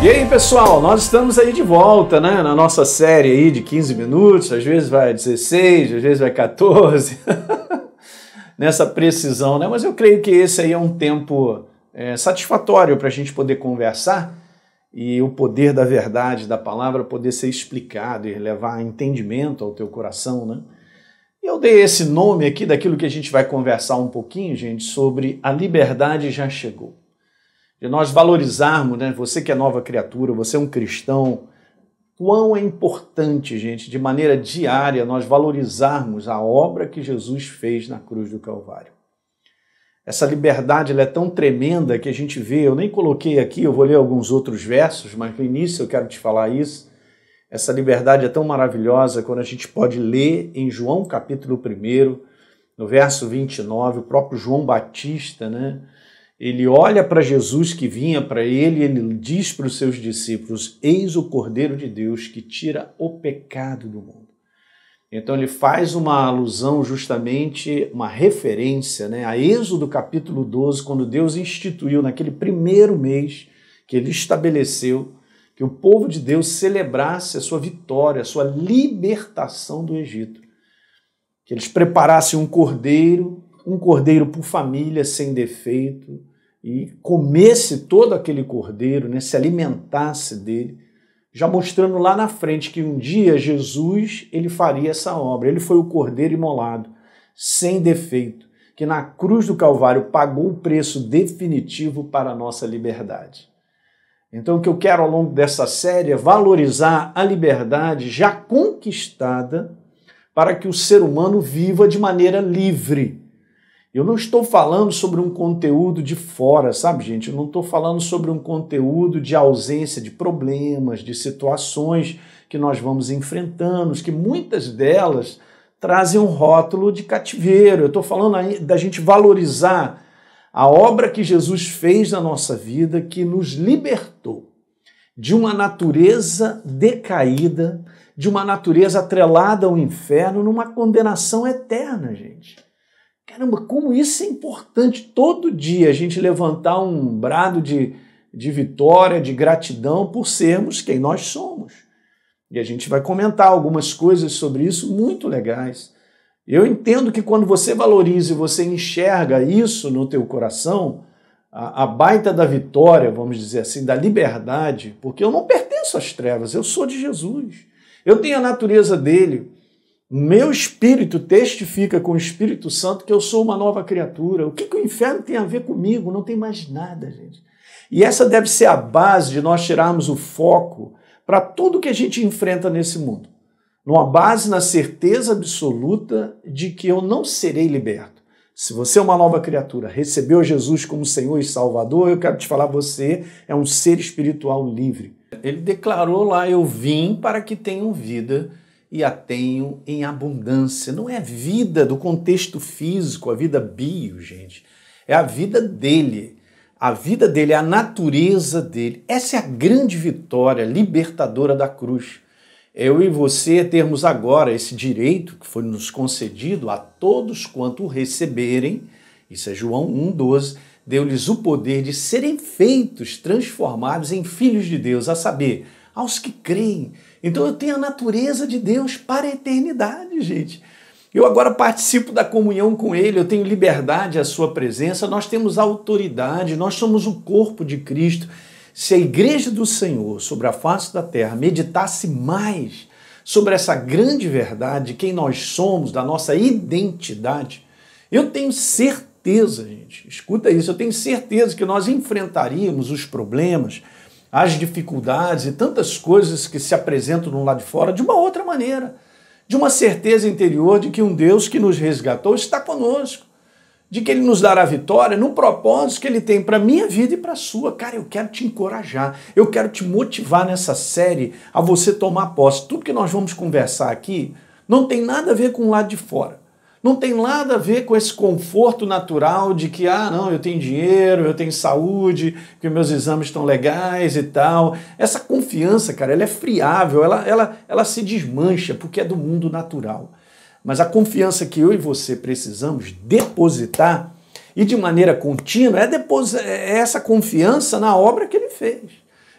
E aí, pessoal, nós estamos aí de volta, né, na nossa série aí de 15 minutos, às vezes vai 16, às vezes vai 14, nessa precisão, né? Mas eu creio que esse aí é um tempo é, satisfatório para a gente poder conversar e o poder da verdade, da palavra, poder ser explicado e levar entendimento ao teu coração, né? Eu dei esse nome aqui daquilo que a gente vai conversar um pouquinho, gente, sobre a liberdade já chegou de nós valorizarmos, né? Você que é nova criatura, você é um cristão, quão é importante, gente, de maneira diária nós valorizarmos a obra que Jesus fez na cruz do Calvário. Essa liberdade é tão tremenda que a gente vê, eu nem coloquei aqui, eu vou ler alguns outros versos, mas no início eu quero te falar isso. Essa liberdade é tão maravilhosa quando a gente pode ler em João capítulo 1, no verso 29, o próprio João Batista, né? Ele olha para Jesus que vinha para ele, ele diz para os seus discípulos: Eis o Cordeiro de Deus que tira o pecado do mundo. Então ele faz uma alusão, justamente uma referência né, a Êxodo capítulo 12, quando Deus instituiu naquele primeiro mês que ele estabeleceu que o povo de Deus celebrasse a sua vitória, a sua libertação do Egito. Que eles preparassem um cordeiro, um cordeiro por família, sem defeito, e comesse todo aquele cordeiro, né, se alimentasse dele, já mostrando lá na frente que um dia Jesus ele faria essa obra. Ele foi o cordeiro imolado, sem defeito, que na cruz do Calvário pagou o preço definitivo para a nossa liberdade. Então, o que eu quero ao longo dessa série é valorizar a liberdade já conquistada para que o ser humano viva de maneira livre eu não estou falando sobre um conteúdo de fora, sabe, gente? Eu não estou falando sobre um conteúdo de ausência de problemas, de situações que nós vamos enfrentando, que muitas delas trazem um rótulo de cativeiro. Eu estou falando da gente valorizar a obra que Jesus fez na nossa vida, que nos libertou de uma natureza decaída, de uma natureza atrelada ao inferno, numa condenação eterna, gente. Caramba, como isso é importante todo dia a gente levantar um brado de, de vitória, de gratidão por sermos quem nós somos. E a gente vai comentar algumas coisas sobre isso muito legais. Eu entendo que quando você valoriza e você enxerga isso no teu coração, a, a baita da vitória, vamos dizer assim, da liberdade, porque eu não pertenço às trevas, eu sou de Jesus. Eu tenho a natureza dele. Meu espírito testifica com o Espírito Santo que eu sou uma nova criatura. O que, que o inferno tem a ver comigo? Não tem mais nada, gente. E essa deve ser a base de nós tirarmos o foco para tudo que a gente enfrenta nesse mundo. Numa base na certeza absoluta de que eu não serei liberto. Se você é uma nova criatura, recebeu Jesus como Senhor e Salvador, eu quero te falar, você é um ser espiritual livre. Ele declarou lá: Eu vim para que tenham vida e a tenho em abundância. Não é vida do contexto físico, a vida bio, gente. É a vida dele. A vida dele, a natureza dele. Essa é a grande vitória libertadora da cruz. Eu e você termos agora esse direito que foi nos concedido a todos quanto o receberem, isso é João 1,12, deu-lhes o poder de serem feitos, transformados em filhos de Deus, a saber, aos que creem. Então eu tenho a natureza de Deus para a eternidade, gente. Eu agora participo da comunhão com Ele, eu tenho liberdade à Sua presença, nós temos autoridade, nós somos o corpo de Cristo. Se a igreja do Senhor sobre a face da terra meditasse mais sobre essa grande verdade, quem nós somos, da nossa identidade, eu tenho certeza, gente, escuta isso, eu tenho certeza que nós enfrentaríamos os problemas as dificuldades e tantas coisas que se apresentam no lado de fora de uma outra maneira, de uma certeza interior de que um Deus que nos resgatou está conosco, de que ele nos dará vitória no propósito que ele tem para minha vida e para a sua. Cara, eu quero te encorajar, eu quero te motivar nessa série a você tomar posse. Tudo que nós vamos conversar aqui não tem nada a ver com o lado de fora. Não tem nada a ver com esse conforto natural de que, ah, não, eu tenho dinheiro, eu tenho saúde, que meus exames estão legais e tal. Essa confiança, cara, ela é friável, ela, ela, ela se desmancha porque é do mundo natural. Mas a confiança que eu e você precisamos depositar e de maneira contínua é, é, é essa confiança na obra que ele fez.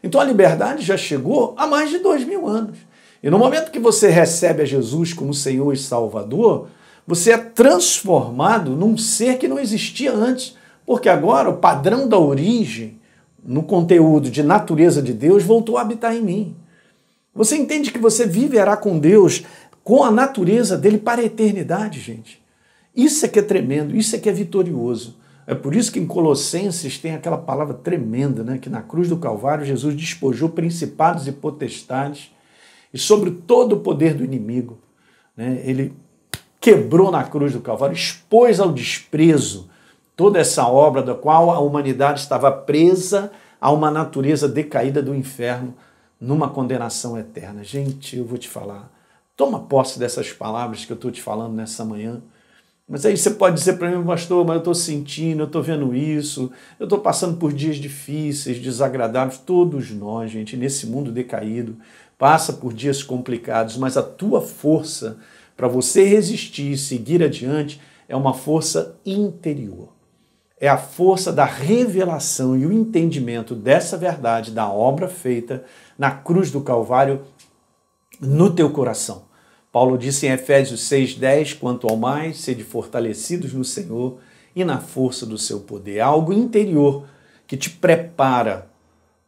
Então a liberdade já chegou há mais de dois mil anos. E no momento que você recebe a Jesus como Senhor e Salvador, você é transformado num ser que não existia antes, porque agora o padrão da origem no conteúdo de natureza de Deus voltou a habitar em mim. Você entende que você viverá com Deus, com a natureza dele para a eternidade, gente. Isso é que é tremendo, isso é que é vitorioso. É por isso que em Colossenses tem aquela palavra tremenda, né? que na cruz do Calvário Jesus despojou principados e potestades e sobre todo o poder do inimigo. Né? Ele quebrou na cruz do Calvário, expôs ao desprezo toda essa obra da qual a humanidade estava presa a uma natureza decaída do inferno, numa condenação eterna. Gente, eu vou te falar, toma posse dessas palavras que eu estou te falando nessa manhã. Mas aí você pode dizer para mim, pastor, mas eu estou sentindo, eu estou vendo isso, eu estou passando por dias difíceis, desagradáveis. Todos nós, gente, nesse mundo decaído, passa por dias complicados, mas a tua força para você resistir e seguir adiante, é uma força interior. É a força da revelação e o entendimento dessa verdade, da obra feita na cruz do Calvário no teu coração. Paulo disse em Efésios 6,10: quanto ao mais, sede fortalecidos no Senhor e na força do seu poder. Algo interior que te prepara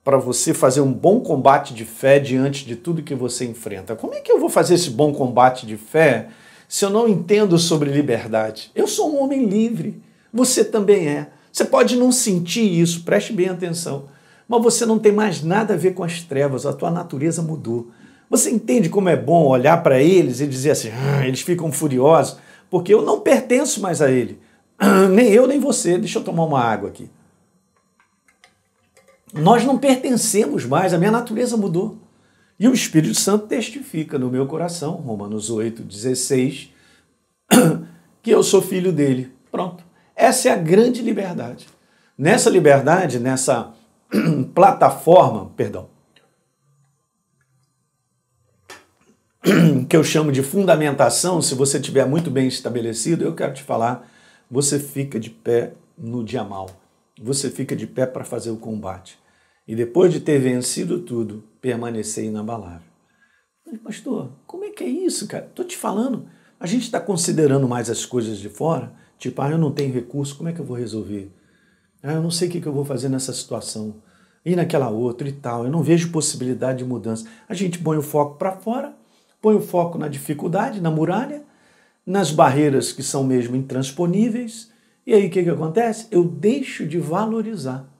para você fazer um bom combate de fé diante de tudo que você enfrenta. Como é que eu vou fazer esse bom combate de fé se eu não entendo sobre liberdade? Eu sou um homem livre, você também é. Você pode não sentir isso, preste bem atenção, mas você não tem mais nada a ver com as trevas, a tua natureza mudou. Você entende como é bom olhar para eles e dizer assim, ah, eles ficam furiosos, porque eu não pertenço mais a ele. nem eu, nem você. Deixa eu tomar uma água aqui. Nós não pertencemos mais, a minha natureza mudou. E o Espírito Santo testifica no meu coração, Romanos 8, 16, que eu sou filho dele. Pronto. Essa é a grande liberdade. Nessa liberdade, nessa plataforma, perdão, que eu chamo de fundamentação, se você tiver muito bem estabelecido, eu quero te falar, você fica de pé no dia mal. Você fica de pé para fazer o combate e depois de ter vencido tudo, permanecer inabalável. Mas, pastor, como é que é isso, cara? Estou te falando, a gente está considerando mais as coisas de fora, tipo, ah, eu não tenho recurso, como é que eu vou resolver? Ah, eu não sei o que eu vou fazer nessa situação, e naquela outra e tal, eu não vejo possibilidade de mudança. A gente põe o foco para fora, põe o foco na dificuldade, na muralha, nas barreiras que são mesmo intransponíveis, e aí o que, que acontece? Eu deixo de valorizar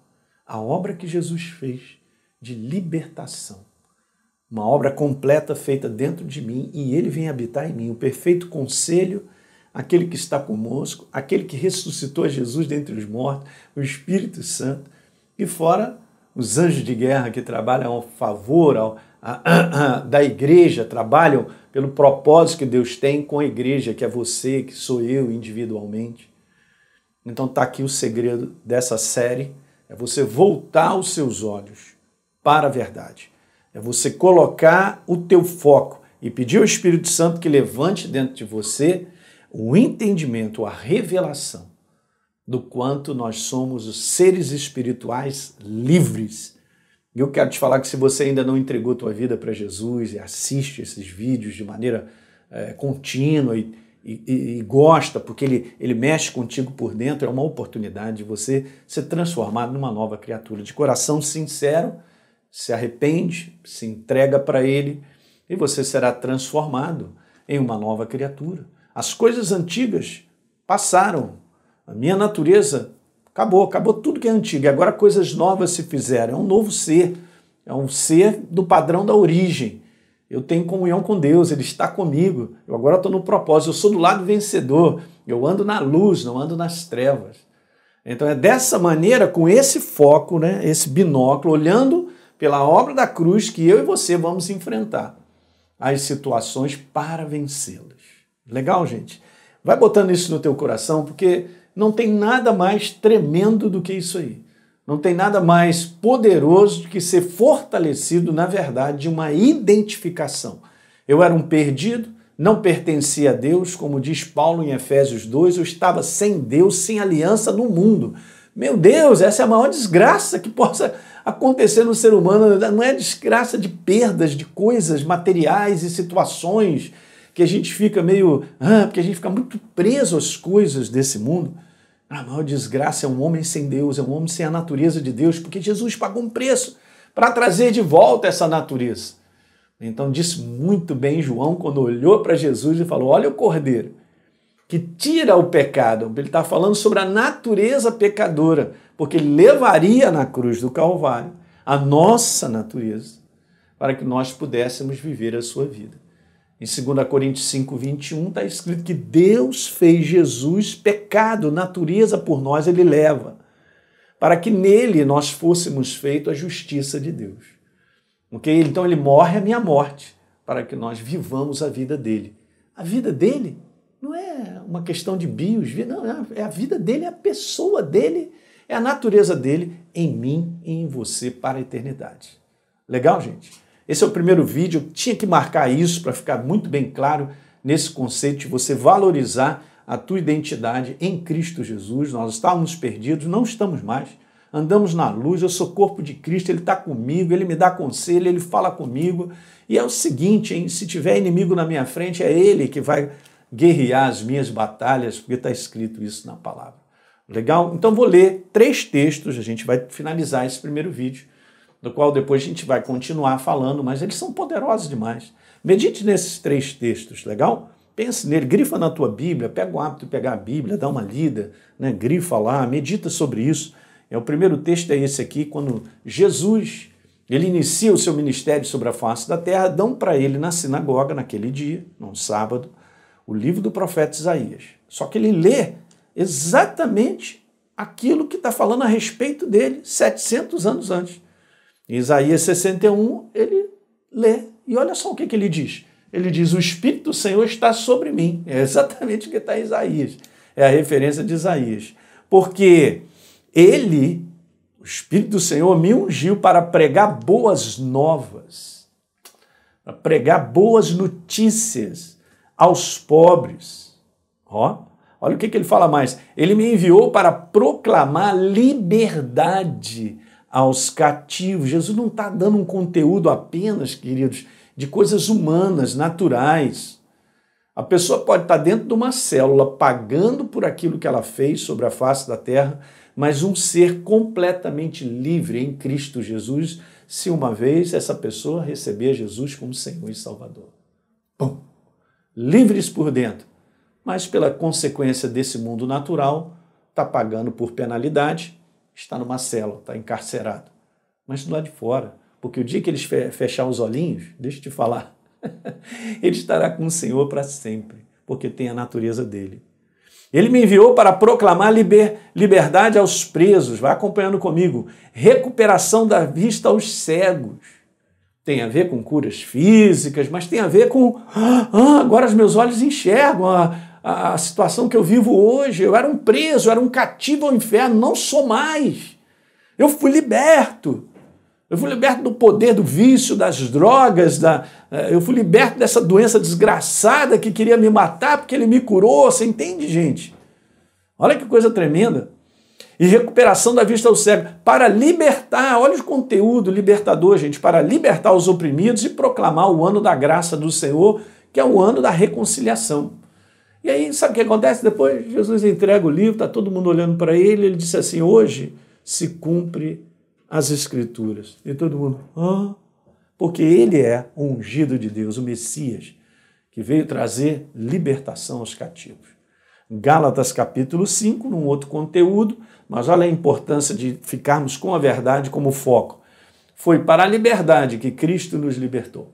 a obra que Jesus fez de libertação. Uma obra completa feita dentro de mim e ele vem habitar em mim. O perfeito conselho, aquele que está conosco, aquele que ressuscitou Jesus dentre os mortos, o Espírito Santo, e fora os anjos de guerra que trabalham ao favor ao, a, a, da igreja, trabalham pelo propósito que Deus tem com a igreja, que é você, que sou eu individualmente. Então está aqui o segredo dessa série é você voltar os seus olhos para a verdade. É você colocar o teu foco e pedir ao Espírito Santo que levante dentro de você o entendimento, a revelação do quanto nós somos os seres espirituais livres. E eu quero te falar que se você ainda não entregou tua vida para Jesus e assiste esses vídeos de maneira é, contínua e e, e, e, gosta, porque ele, ele mexe contigo por dentro, é uma oportunidade de você ser transformado numa nova criatura. De coração sincero, se arrepende, se entrega para ele e você será transformado em uma nova criatura. As coisas antigas passaram, a minha natureza acabou, acabou tudo que é antigo, e agora coisas novas se fizeram, é um novo ser, é um ser do padrão da origem eu tenho comunhão com Deus, Ele está comigo. Eu agora estou no propósito, eu sou do lado vencedor, eu ando na luz, não ando nas trevas. Então é dessa maneira, com esse foco, né, esse binóculo, olhando pela obra da cruz, que eu e você vamos enfrentar as situações para vencê-las. Legal, gente? Vai botando isso no teu coração, porque não tem nada mais tremendo do que isso aí. Não tem nada mais poderoso do que ser fortalecido, na verdade, de uma identificação. Eu era um perdido, não pertencia a Deus, como diz Paulo em Efésios 2, eu estava sem Deus, sem aliança no mundo. Meu Deus, essa é a maior desgraça que possa acontecer no ser humano. Não é desgraça de perdas de coisas materiais e situações que a gente fica meio. Ah, porque a gente fica muito preso às coisas desse mundo. A maior desgraça é um homem sem Deus, é um homem sem a natureza de Deus, porque Jesus pagou um preço para trazer de volta essa natureza. Então disse muito bem João quando olhou para Jesus e falou: Olha o cordeiro que tira o pecado. Ele está falando sobre a natureza pecadora, porque ele levaria na cruz do Calvário a nossa natureza para que nós pudéssemos viver a sua vida. Em 2 Coríntios 5, 21, está escrito que Deus fez Jesus pecado, natureza por nós ele leva, para que nele nós fôssemos feitos a justiça de Deus. Ok? Então ele morre a minha morte, para que nós vivamos a vida dele. A vida dele não é uma questão de bios, não, é, é a vida dele, é a pessoa dele, é a natureza dele em mim e em você para a eternidade. Legal, gente? Esse é o primeiro vídeo, tinha que marcar isso para ficar muito bem claro nesse conceito de você valorizar a tua identidade em Cristo Jesus. Nós estávamos perdidos, não estamos mais. Andamos na luz, eu sou corpo de Cristo, Ele está comigo, Ele me dá conselho, Ele fala comigo. E é o seguinte, hein? se tiver inimigo na minha frente, é Ele que vai guerrear as minhas batalhas, porque está escrito isso na palavra. Legal? Então vou ler três textos, a gente vai finalizar esse primeiro vídeo do qual depois a gente vai continuar falando, mas eles são poderosos demais. Medite nesses três textos, legal? Pense nele, grifa na tua Bíblia, pega o hábito de pegar a Bíblia, dá uma lida, né? grifa lá, medita sobre isso. É O primeiro texto é esse aqui, quando Jesus ele inicia o seu ministério sobre a face da terra, dão para ele na sinagoga, naquele dia, num sábado, o livro do profeta Isaías. Só que ele lê exatamente aquilo que está falando a respeito dele 700 anos antes. Em Isaías 61, ele lê e olha só o que, que ele diz. Ele diz: O Espírito do Senhor está sobre mim. É exatamente o que está em Isaías. É a referência de Isaías. Porque ele, o Espírito do Senhor, me ungiu para pregar boas novas, para pregar boas notícias aos pobres. Ó, olha o que, que ele fala mais. Ele me enviou para proclamar liberdade aos cativos. Jesus não está dando um conteúdo apenas, queridos, de coisas humanas, naturais. A pessoa pode estar tá dentro de uma célula pagando por aquilo que ela fez sobre a face da terra, mas um ser completamente livre em Cristo Jesus, se uma vez essa pessoa receber Jesus como Senhor e Salvador. Bom, livres por dentro, mas pela consequência desse mundo natural, está pagando por penalidade está numa cela, está encarcerado. Mas do lado de fora, porque o dia que eles fechar os olhinhos, deixa eu te falar, ele estará com o Senhor para sempre, porque tem a natureza dele. Ele me enviou para proclamar liber, liberdade aos presos, vai acompanhando comigo, recuperação da vista aos cegos. Tem a ver com curas físicas, mas tem a ver com ah, agora os meus olhos enxergam, ah, a, a situação que eu vivo hoje. Eu era um preso, eu era um cativo ao inferno, não sou mais. Eu fui liberto. Eu fui liberto do poder do vício, das drogas, da, eh, eu fui liberto dessa doença desgraçada que queria me matar porque ele me curou. Você entende, gente? Olha que coisa tremenda. E recuperação da vista ao cego. Para libertar, olha o conteúdo libertador, gente. Para libertar os oprimidos e proclamar o ano da graça do Senhor, que é o ano da reconciliação. E aí, sabe o que acontece? Depois Jesus entrega o livro, está todo mundo olhando para ele, ele disse assim: hoje se cumpre as Escrituras. E todo mundo, ah, porque ele é o ungido de Deus, o Messias, que veio trazer libertação aos cativos. Gálatas capítulo 5, num outro conteúdo, mas olha a importância de ficarmos com a verdade como foco. Foi para a liberdade que Cristo nos libertou.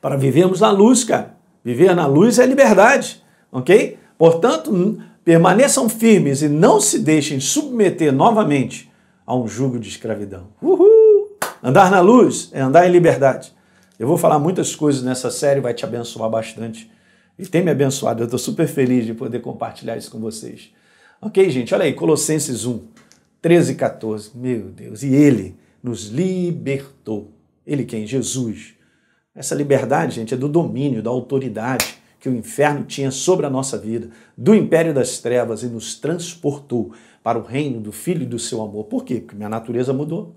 Para vivermos na luz, cara. Viver na luz é liberdade, ok? Portanto, permaneçam firmes e não se deixem submeter novamente a um jugo de escravidão. Uhul! Andar na luz é andar em liberdade. Eu vou falar muitas coisas nessa série, vai te abençoar bastante. E tem me abençoado, eu estou super feliz de poder compartilhar isso com vocês. Ok, gente? Olha aí, Colossenses 1, 13 e 14. Meu Deus, e ele nos libertou. Ele quem? Jesus essa liberdade, gente, é do domínio, da autoridade que o inferno tinha sobre a nossa vida, do império das trevas e nos transportou para o reino do Filho e do seu amor. Por quê? Porque minha natureza mudou.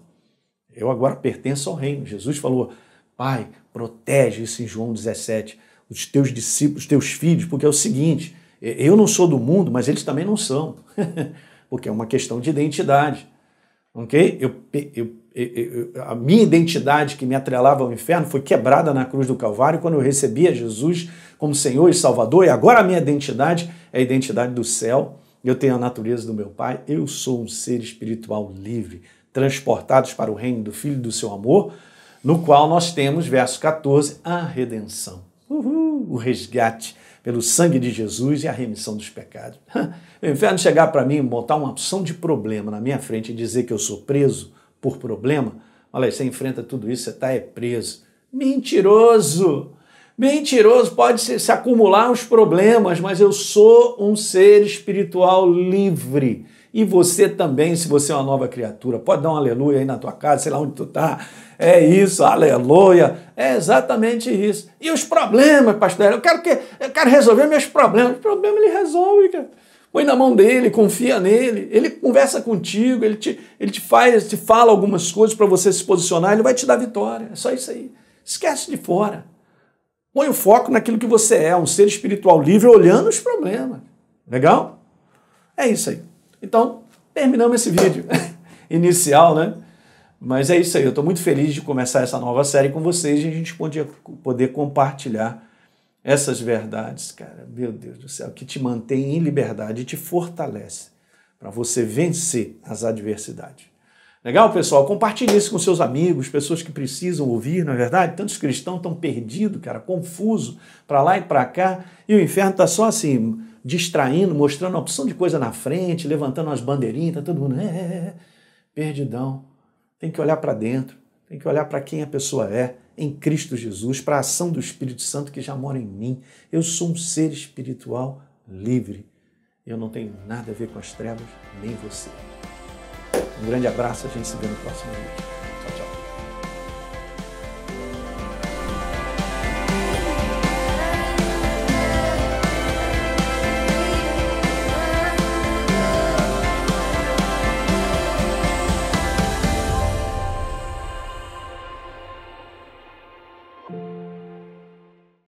Eu agora pertenço ao reino. Jesus falou: Pai, protege isso em João 17, os teus discípulos, os teus filhos, porque é o seguinte: eu não sou do mundo, mas eles também não são, porque é uma questão de identidade. Ok? Eu, eu a minha identidade que me atrelava ao inferno foi quebrada na cruz do Calvário quando eu recebia Jesus como Senhor e Salvador, e agora a minha identidade é a identidade do céu. Eu tenho a natureza do meu Pai, eu sou um ser espiritual livre, transportados para o reino do Filho do seu amor, no qual nós temos, verso 14, a redenção. Uhul, o resgate pelo sangue de Jesus e a remissão dos pecados. o inferno chegar para mim e botar uma opção de problema na minha frente e dizer que eu sou preso, por problema, olha aí, você enfrenta tudo isso, você está é preso. Mentiroso! Mentiroso, pode se, se acumular uns problemas, mas eu sou um ser espiritual livre. E você também, se você é uma nova criatura, pode dar um aleluia aí na tua casa, sei lá onde tu tá. É isso, aleluia. É exatamente isso. E os problemas, pastor? Eu quero que eu quero resolver meus problemas. O problema ele resolve, cara. Põe na mão dele, confia nele, ele conversa contigo, ele te, ele te faz, te fala algumas coisas para você se posicionar, ele vai te dar vitória. É só isso aí. Esquece de fora. Põe o foco naquilo que você é, um ser espiritual livre, olhando os problemas. Legal? É isso aí. Então, terminamos esse vídeo inicial, né? Mas é isso aí. Eu estou muito feliz de começar essa nova série com vocês e a gente poder, poder compartilhar essas verdades, cara, meu Deus do céu, que te mantém em liberdade e te fortalece para você vencer as adversidades. Legal, pessoal? Compartilhe isso com seus amigos, pessoas que precisam ouvir, não é verdade? Tantos cristãos estão perdidos, cara, confuso, para lá e para cá, e o inferno está só assim, distraindo, mostrando a opção de coisa na frente, levantando umas bandeirinhas, tá todo mundo, é, é, é, é perdidão. Tem que olhar para dentro tem que olhar para quem a pessoa é em Cristo Jesus, para a ação do Espírito Santo que já mora em mim. Eu sou um ser espiritual livre. Eu não tenho nada a ver com as trevas, nem você. Um grande abraço, a gente se vê no próximo vídeo.